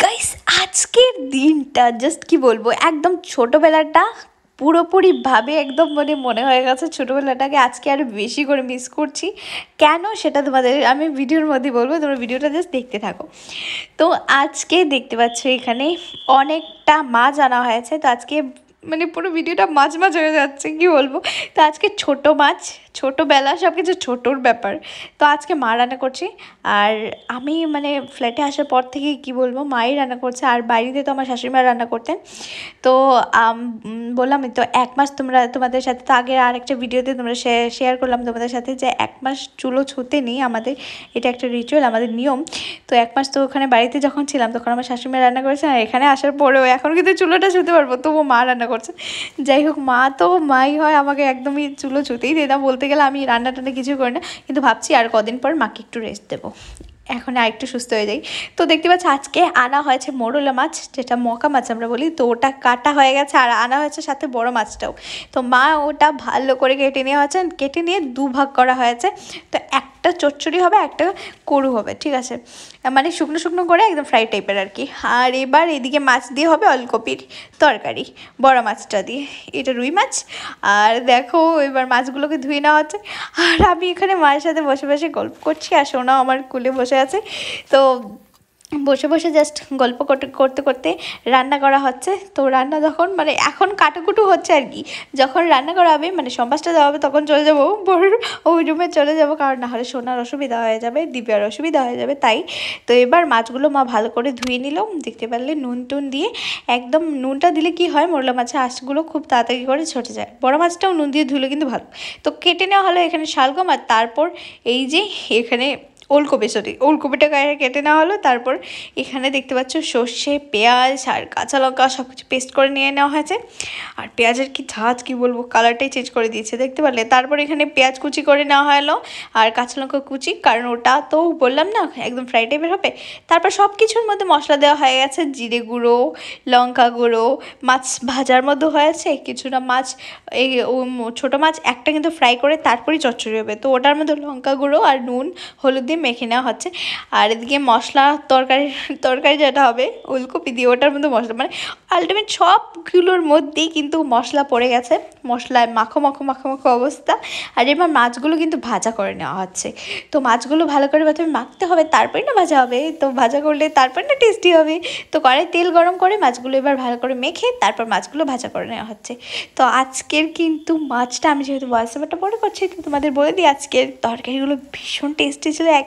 guys আজকের দিনটা just কি বলবো একদম ছোটোবেলাটা পুরোপুরিভাবে একদম মানে মনে হয়ে গেছে ছোটোবেলাটাকে আজকে আরও বেশি করে মিস করছি কেন সেটা তোমাদের আমি ভিডিওর মধ্যে বলবো তোমরা ভিডিওটা জাস্ট দেখতে থাকো তো আজকে দেখতে পাচ্ছ এখানে অনেকটা মাছ আনা হয়েছে তো আজকে মানে পুরো ভিডিওটা মাছ মাছ হয়ে যাচ্ছে কি বলবো তো আজকে ছোট মাছ ছোটোবেলা সব কিছু ছোটোর ব্যাপার তো আজকে মা রান্না করছি আর আমি মানে ফ্ল্যাটে আসার পর থেকে কি বলবো মাই রান্না করছে আর বাইরেতে তো আমার শাশুড়ি মা রান্না করতেন তো বললাম তো এক মাস তোমরা তোমাদের সাথে তো আগের আর একটা ভিডিওতে তোমরা শেয়ার করলাম তোমাদের সাথে যে এক মাস চুলো ছুতে নেই আমাদের এটা একটা রিচুয়াল আমাদের নিয়ম তো এক মাস তো ওখানে বাড়িতে যখন ছিলাম তখন আমার শাশুড়ি মা রান্না করেছে আর এখানে আসার পরেও এখন কিন্তু চুলোটা ছুতে পারবো তবুও মা রান্না করছে যাই হোক মা তো মাই হয় আমাকে একদমই চুলো ছুতেই দেয় না বলতে বলতে গেলে আমি রান্না টান্না কিছু করি না কিন্তু ভাবছি আর কদিন পর মাকে একটু রেস্ট দেবো এখন আরেকটু সুস্থ হয়ে যাই তো দেখতে পাচ্ছি আজকে আনা হয়েছে মোরলা মাছ যেটা মকা মাছ আমরা বলি তো ওটা কাটা হয়ে গেছে আর আনা হয়েছে সাথে বড় মাছটাও তো মা ওটা ভালো করে কেটে নেওয়া হয়েছে কেটে নিয়ে দুভাগ করা হয়েছে তো এক একটা চচ্চড়ি হবে একটা কড়ু হবে ঠিক আছে মানে শুকনো শুকনো করে একদম ফ্রাই টাইপের আর কি আর এবার এদিকে মাছ দিয়ে হবে অলকপির তরকারি বড় মাছটা দিয়ে এটা রুই মাছ আর দেখো এবার মাছগুলোকে ধুয়ে নেওয়া হচ্ছে আর আমি এখানে মায়ের সাথে বসে বসে গল্প করছি আর সোনাও আমার কুলে বসে আছে তো বসে বসে জাস্ট গল্প করতে করতে রান্না করা হচ্ছে তো রান্না যখন মানে এখন কাটাকুটু হচ্ছে আর কি যখন রান্না করা হবে মানে সম্বাসটা দেওয়া হবে তখন চলে যাবো বড় ওই রুমে চলে যাবো কারণ না হলে সোনার অসুবিধা হয়ে যাবে দিব্যার অসুবিধা হয়ে যাবে তাই তো এবার মাছগুলো মা ভালো করে ধুয়ে নিল দেখতে পারলে নুন টুন দিয়ে একদম নুনটা দিলে কি হয় মোরলা মাছের আঁশগুলো খুব তাড়াতাড়ি করে ছটে যায় বড় মাছটাও নুন দিয়ে ধুলে কিন্তু ভালো তো কেটে নেওয়া হলো এখানে শালগম আর তারপর এই যে এখানে ওলকপি সরি ওলকপিটা গায়ে কেটে নেওয়া হলো তারপর এখানে দেখতে পাচ্ছ সর্ষে পেঁয়াজ আর কাঁচা লঙ্কা সব কিছু পেস্ট করে নিয়ে নেওয়া হয়েছে আর পেঁয়াজের কি ঝাঁজ কি বলবো কালারটাই চেঞ্জ করে দিয়েছে দেখতে পারলে তারপর এখানে পেঁয়াজ কুচি করে নেওয়া হলো আর কাঁচা লঙ্কা কুচি কারণ ওটা তো বললাম না একদম ফ্রাই টাইপের হবে তারপর সব কিছুর মধ্যে মশলা দেওয়া হয়ে গেছে জিরে গুঁড়ো লঙ্কা গুঁড়ো মাছ ভাজার মধ্যে হয়েছে কিছুটা মাছ এই ছোটো মাছ একটা কিন্তু ফ্রাই করে তারপরেই চচ্চড়ি হবে তো ওটার মধ্যে লঙ্কা গুঁড়ো আর নুন হলুদ দিয়ে মেখে নেওয়া হচ্ছে আর এদিকে মশলা তরকারি তরকারি যেটা হবে উলকপি দিয়ে ওটার মধ্যে মশলা মানে আলটিমেট সবগুলোর মধ্যেই কিন্তু মশলা পড়ে গেছে মশলায় মাখো মাখো মাখো মাখো অবস্থা আর এবার মাছগুলো কিন্তু ভাজা করে নেওয়া হচ্ছে তো মাছগুলো ভালো করে প্রথমে মাখতে হবে তারপরে না ভাজা হবে তো ভাজা করলে তারপরে না টেস্টি হবে তো কড়াই তেল গরম করে মাছগুলো এবার ভালো করে মেখে তারপর মাছগুলো ভাজা করে নেওয়া হচ্ছে তো আজকের কিন্তু মাছটা আমি যেহেতু বয়স ওভারটা পরে করছি তোমাদের বলে দিই আজকের তরকারিগুলো ভীষণ টেস্টি ছিল এক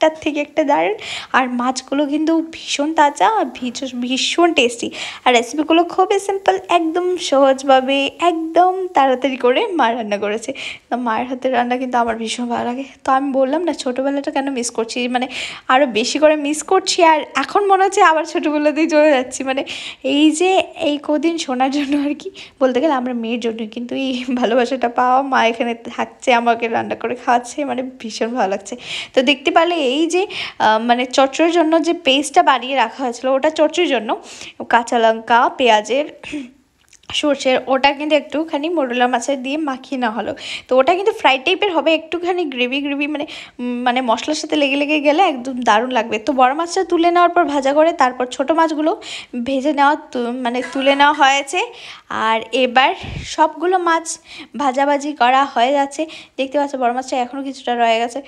একটার থেকে একটা দারুণ আর মাছগুলো কিন্তু ভীষণ তাজা আর ভীষণ ভীষণ টেস্টি আর রেসিপিগুলো খুবই সিম্পল একদম সহজভাবে একদম তাড়াতাড়ি করে মা রান্না করেছে তো মায়ের হাতের রান্না কিন্তু আমার ভীষণ ভালো লাগে তো আমি বললাম না ছোটোবেলাটা কেন মিস করছি মানে আরও বেশি করে মিস করছি আর এখন মনে হচ্ছে আবার ছোটোবেলাতেই চলে যাচ্ছি মানে এই যে এই কদিন শোনার জন্য আর কি বলতে গেলে আমরা মেয়ের জন্য কিন্তু এই ভালোবাসাটা পাওয়া মা এখানে থাকছে আমাকে রান্না করে খাওয়াচ্ছে মানে ভীষণ ভালো লাগছে তো দেখতে পারলে এই যে মানে চচ্চড়ির জন্য যে পেস্টটা বানিয়ে রাখা হয়েছিল ওটা চচ্চড়ির জন্য কাঁচা লঙ্কা পেঁয়াজের সর্ষের ওটা কিন্তু একটুখানি মোরলা মাছের দিয়ে মাখিয়ে নেওয়া হলো তো ওটা কিন্তু ফ্রাই টাইপের হবে একটুখানি গ্রেভি গ্রেভি মানে মানে মশলার সাথে লেগে লেগে গেলে একদম দারুণ লাগবে তো বড় মাছটা তুলে নেওয়ার পর ভাজা করে তারপর ছোট মাছগুলো ভেজে নেওয়া মানে তুলে নেওয়া হয়েছে আর এবার সবগুলো মাছ ভাজাভাজি করা হয়ে যাচ্ছে দেখতে পাচ্ছ বড় মাছটা এখনও কিছুটা রয়ে গেছে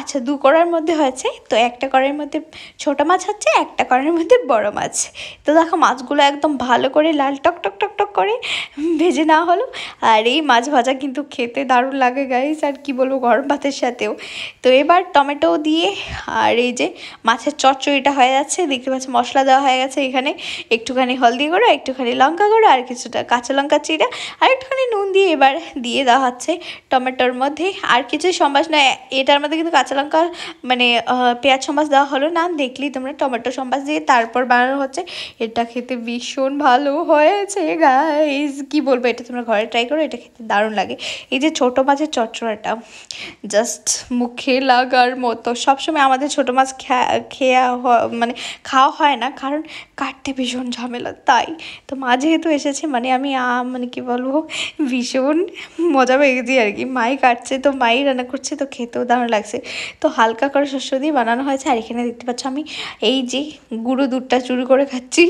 আচ্ছা দু করার মধ্যে হয়েছে তো একটা করার মধ্যে ছোট মাছ হচ্ছে একটা করার মধ্যে বড় মাছ তো দেখো মাছগুলো একদম ভালো করে লাল টক টক টক টক করে ভেজে নেওয়া হলো আর এই মাছ ভাজা কিন্তু খেতে দারুণ লাগে গাইস আর কি বলবো গরম ভাতের সাথেও তো এবার টমেটো দিয়ে আর এই যে মাছের চচ্চড়িটা হয়ে যাচ্ছে দেখতে পাচ্ছি মশলা দেওয়া হয়ে গেছে এখানে একটুখানি হলদি গুঁড়ো একটুখানি লঙ্কা গুঁড়ো আর কিছুটা কাঁচা লঙ্কা চিরা আর একটুখানি নুন দিয়ে এবার দিয়ে দেওয়া হচ্ছে টমেটোর মধ্যে আর কিছু সম্বাস নয় এটার মধ্যে কিন্তু কাঁচা লঙ্কা মানে পেঁয়াজ সম্বাস দেওয়া হলো না দেখলেই তোমরা টমেটো সম্বাস দিয়ে তারপর বানানো হচ্ছে এটা খেতে ভীষণ ভালো হয়েছে গাইজ কি বলবো এটা তোমরা ঘরে ট্রাই করো এটা খেতে দারুণ লাগে এই যে ছোট মাছের চটচড়াটা জাস্ট মুখে লাগার মতো সবসময় আমাদের ছোট মাছ খেয়া মানে খাওয়া হয় না কারণ কাটতে ভীষণ ঝামেলা তাই তো মা যেহেতু এসেছে মানে আমি মানে কি বলবো ভীষণ মজা পেয়ে গেছি আর কি মাই কাটছে তো মাই রান্না করছে তো খেতেও দারুণ লাগছে তো হালকা করে শস্য দিয়ে বানানো হয়েছে আর এখানে দেখতে পাচ্ছ আমি এই যে গুঁড়ো দুধটা চুরি করে খাচ্ছি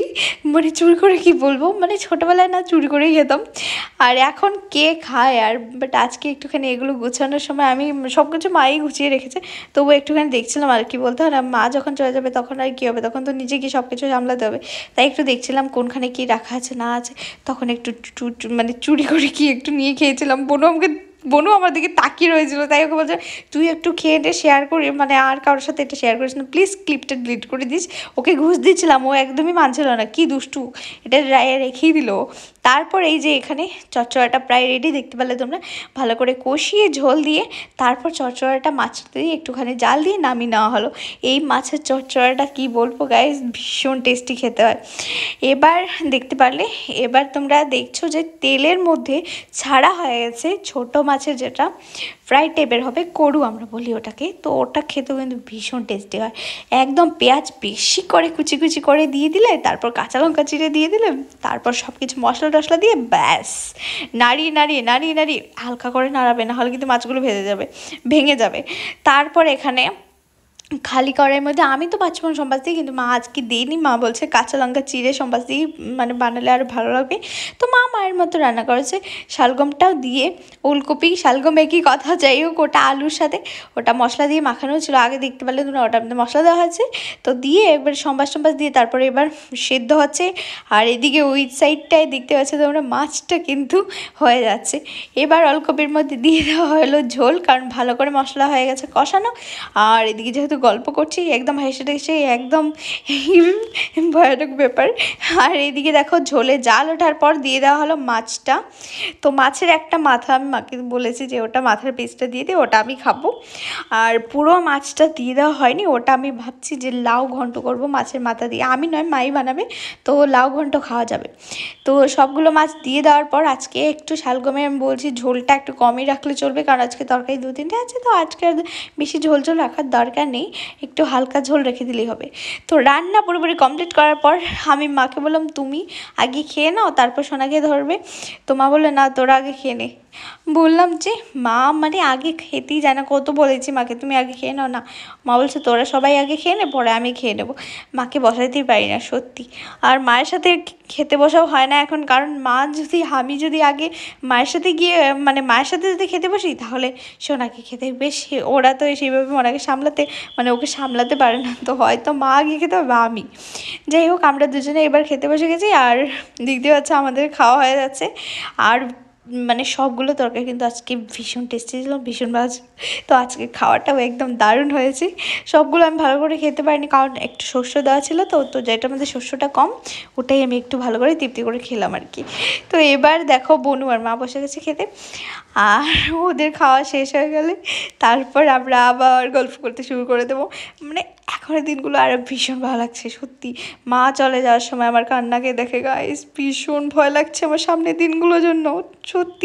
মানে চুরি করে কি বলবো মানে ছোট ছোটোবেলায় না চুরি করেই খেতাম আর এখন কে খায় আর বাট আজকে একটুখানি এগুলো গুছানোর সময় আমি সব কিছু মাই গুছিয়ে রেখেছে তবু একটুখানি দেখছিলাম আর কি বলতে হয় না মা যখন চলে যাবে তখন আর কী হবে তখন তো নিজে গিয়ে সব কিছু সামলাতে হবে তাই একটু দেখছিলাম কোনখানে কি রাখা আছে না আছে তখন একটু মানে চুরি করে কি একটু নিয়ে খেয়েছিলাম বোনও আমাকে বোনও আমার দিকে তাকিয়ে রয়েছিল তাই ওকে বলছে তুই একটু খেয়ে এটা শেয়ার করি মানে আর কারোর সাথে এটা শেয়ার করিস না প্লিজ ক্লিপটা ডিলিট করে দিস ওকে ঘুষ দিচ্ছিলাম ও একদমই মানছিল না কি দুষ্টু এটা রেখেই দিল তারপর এই যে এখানে চচ্চড়াটা প্রায় রেডি দেখতে পেলে তোমরা ভালো করে কষিয়ে ঝোল দিয়ে তারপর চচ্চড়াটা মাছটা দিয়ে একটুখানি জাল দিয়ে নামিয়ে নেওয়া হলো এই মাছের চচ্চড়াটা কি বলবো গায়ে ভীষণ টেস্টি খেতে হয় এবার দেখতে পারলে এবার তোমরা দেখছো যে তেলের মধ্যে ছাড়া হয়ে গেছে ছোট মাছের যেটা ফ্রাই টাইপের হবে করু আমরা বলি ওটাকে তো ওটা খেতেও কিন্তু ভীষণ টেস্টি হয় একদম পেঁয়াজ বেশি করে কুচি কুচি করে দিয়ে দিলে তারপর কাঁচা লঙ্কা চিড়ে দিয়ে দিলে তারপর সব কিছু মশলা টশলা দিয়ে ব্যাস নাড়িয়ে নাড়িয়ে নাড়িয়ে নাড়িয়ে হালকা করে নাড়াবে না হলে কিন্তু মাছগুলো ভেজে যাবে ভেঙে যাবে তারপর এখানে খালি কড়াইয়ের মধ্যে আমি তো পাঁচপন সম্বাস দিই কিন্তু মা আজকে দিইনি মা বলছে কাঁচা লঙ্কা চিড়ে সম্বাস দিই মানে বানালে আরও ভালো লাগবে তো মা মায়ের মতো রান্না করেছে শালগমটাও দিয়ে ওলকপি শালগম একই কথা যাই হোক ওটা আলুর সাথে ওটা মশলা দিয়ে মাখানো ছিল আগে দেখতে পারলে তোমরা ওটা আপনাদের মশলা দেওয়া হয়েছে তো দিয়ে এবার সম্বাস সম্বাস দিয়ে তারপরে এবার সেদ্ধ হচ্ছে আর এদিকে ওই সাইডটায় দেখতে পাচ্ছে তোমরা মাছটা কিন্তু হয়ে যাচ্ছে এবার অলকপির মধ্যে দিয়ে দেওয়া হলো ঝোল কারণ ভালো করে মশলা হয়ে গেছে কষানো আর এদিকে যেহেতু কিন্তু গল্প করছি একদম হেসে টেসে একদম ভয়ানক ব্যাপার আর এদিকে দেখো ঝোলে জাল ওঠার পর দিয়ে দেওয়া হলো মাছটা তো মাছের একটা মাথা আমি মাকে বলেছি যে ওটা মাথার পিসটা দিয়ে দিই ওটা আমি খাবো আর পুরো মাছটা দিয়ে দেওয়া হয়নি ওটা আমি ভাবছি যে লাউ ঘন্ট করব মাছের মাথা দিয়ে আমি নয় মাই বানাবে তো লাউ ঘন্ট খাওয়া যাবে তো সবগুলো মাছ দিয়ে দেওয়ার পর আজকে একটু শালগমে আমি বলছি ঝোলটা একটু কমই রাখলে চলবে কারণ আজকে তরকারি দু তিনটে আছে তো আজকে বেশি ঝোল ঝোল রাখার দরকার নেই নেই একটু হালকা ঝোল রেখে দিলেই হবে তো রান্না পুরোপুরি কমপ্লিট করার পর আমি মাকে বললাম তুমি আগে খেয়ে নাও তারপর সোনাকে ধরবে তো মা বললো না তোরা আগে খেয়ে নে বললাম যে মা মানে আগে খেতেই না কত বলেছি মাকে তুমি আগে খেয়ে নাও না মা বলছে তোরা সবাই আগে খেয়ে নে পরে আমি খেয়ে নেবো মাকে বসাতেই পারি না সত্যি আর মায়ের সাথে খেতে বসাও হয় না এখন কারণ মা যদি আমি যদি আগে মায়ের সাথে গিয়ে মানে মায়ের সাথে যদি খেতে বসি তাহলে সে ওনাকে খেতে বেশ ওরা তো সেইভাবে ওনাকে সামলাতে মানে ওকে সামলাতে পারে না তো হয়তো মা আগে খেতে হবে আমি যাই হোক আমরা দুজনে এবার খেতে বসে গেছি আর দিক দিয়ে হচ্ছে আমাদের খাওয়া হয়ে যাচ্ছে আর মানে সবগুলো তরকারি কিন্তু আজকে ভীষণ টেস্টি ছিল ভীষণ ভালো তো আজকে খাওয়াটাও একদম দারুণ হয়েছে সবগুলো আমি ভালো করে খেতে পারিনি কারণ একটু শস্য দেওয়া ছিল তো তো যেটা মধ্যে শস্যটা কম ওটাই আমি একটু ভালো করে তৃপ্তি করে খেলাম আর কি তো এবার দেখো বনু আর মা বসে গেছে খেতে আর ওদের খাওয়া শেষ হয়ে গেলে তারপর আমরা আবার গল্প করতে শুরু করে দেবো মানে এখনের দিনগুলো আরও ভীষণ ভালো লাগছে সত্যি মা চলে যাওয়ার সময় আমার কান্নাকে দেখে গাইস ভীষণ ভয় লাগছে আমার সামনের দিনগুলোর জন্য সত্যি